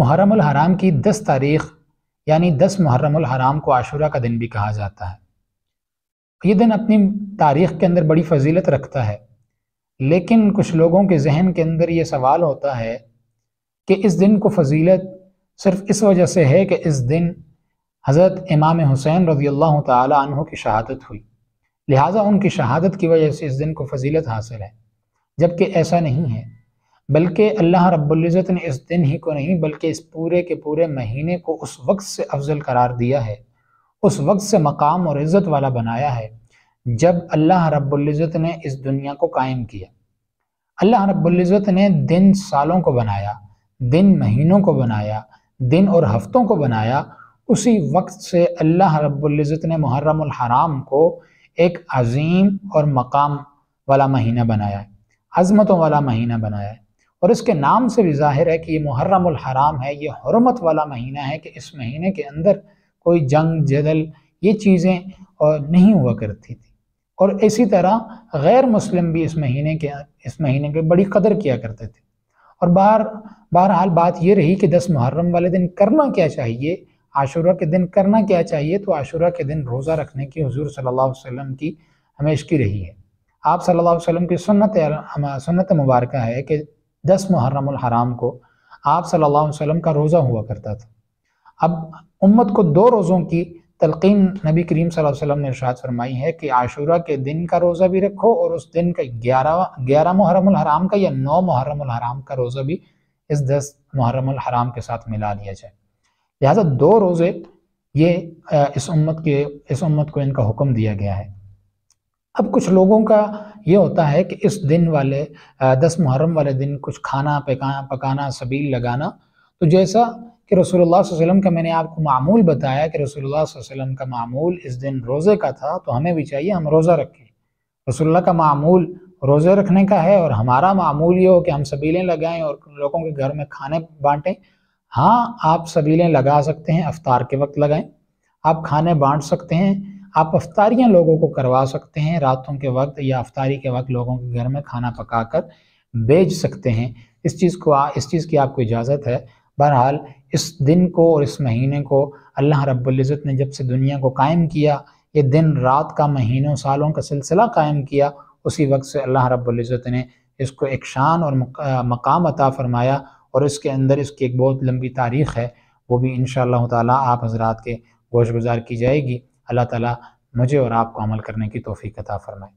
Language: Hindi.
मुहरम हराम की दस तारीख यानी दस मुहरम हराम को आशूरा का दिन भी कहा जाता है ये दिन अपनी तारीख के अंदर बड़ी फजीलत रखता है लेकिन कुछ लोगों के जहन के अंदर ये सवाल होता है कि इस दिन को फजीलत सिर्फ इस वजह से है कि इस दिन हज़रत इमाम हुसैन रज़ी अल्लाह तहों की शहादत हुई लिहाजा उनकी शहादत की वजह से इस दिन को फजीलत हासिल है जबकि ऐसा नहीं है बल्कि अल्लाह रब्ज़त ने इस दिन ही को नहीं बल्कि इस पूरे के पूरे महीने को उस वक्त से अफजल करार दिया है उस वक्त से मकाम और इज़्ज़त वाला बनाया है जब अल्लाह रब्ज़त ने इस दुनिया को कायम किया अल्लाह रब्ज़त ने दिन सालों को बनाया दिन महीनों को बनाया दिन और हफ्तों को बनाया उसी वक्त से अल्लाह रब्ज़त ने मुहर्रम हराम को एक अजीम और मकाम वाला महीना बनाया है अजमतों वाला महीना बनाया है और इसके नाम से भी जाहिर है कि ये मुहर्रमुल हराम है ये हरमत वाला महीना है कि इस महीने के अंदर कोई जंग जदल ये चीज़ें और नहीं हुआ करती थी और इसी तरह गैर मुस्लिम भी इस महीने के इस महीने के बड़ी कदर किया करते थे और बाहर बहरहाल बात ये रही कि दस मुहर्रम वाले दिन करना क्या चाहिए आशुरा के दिन करना क्या चाहिए तो आशुरा के दिन रोज़ा रखने की हजूर सल्ला वसम की हमेशगी रही है आप सल्ला वसम की सुन्नत सुन्नत मुबारक है कि दस मुहर्रम हराम को आप सल्लल्लाहु अलैहि वसल्लम का रोज़ा हुआ करता था अब उम्मत को दो रोज़ों की तलकीन नबी करीम सल्लल्लाहु अलैहि वसल्लम ने इरशाद फरमाई है कि आशूरा के दिन का रोज़ा भी रखो और उस दिन का ग्यारह ग्यारह मुहर्रम हराम का या नौ मुहर्रम हराम का रोज़ा भी इस दस मुहर्रम हराम के साथ मिला लिया जाए लिहाजा दो रोज़े ये इस उम्मत के इस उम्मत को इनका हुक्म दिया गया है अब कुछ लोगों का ये होता है कि इस दिन वाले दस मुहर्रम वाले दिन कुछ खाना पकाना पकाना सबील लगाना तो जैसा कि रसोल्ला वसलम का मैंने आपको मामूल बताया कि रसोल्ला वसलम का मामूल इस दिन रोज़े का था तो हमें भी चाहिए हम रोज़ा रखें रसोल्ला का मामूल रोज़े रखने का है और हमारा मामूल ये हो कि हम सबीलें लगाएं और लोगों के घर में खाने बांटें हाँ आप सबीलें लगा सकते हैं अफ्तार के वक्त लगाएं आप खाने बांट सकते हैं आप अफ्तारियाँ लोगों को करवा सकते हैं रातों के वक्त या अफ्तारी के वक्त लोगों के घर में खाना पकाकर बेच सकते हैं इस चीज़ को इस चीज़ की आपको इजाज़त है बहरहाल इस दिन को और इस महीने को अल्लाह रब्ज़त ने जब से दुनिया को कायम किया ये दिन रात का महीनों सालों का सिलसिला कायम किया उसी वक्त से अल्लाह रब्ज़त ने इसको एक शान और मकाम अता फ़रमाया और इसके अंदर इसकी एक बहुत लंबी तारीख़ है वो भी इन ताला आप हजरात के गोश गुजार की जाएगी अल्लाह ताला मुझे और आपको अमल करने की तोफ़ी कता फ़रमाए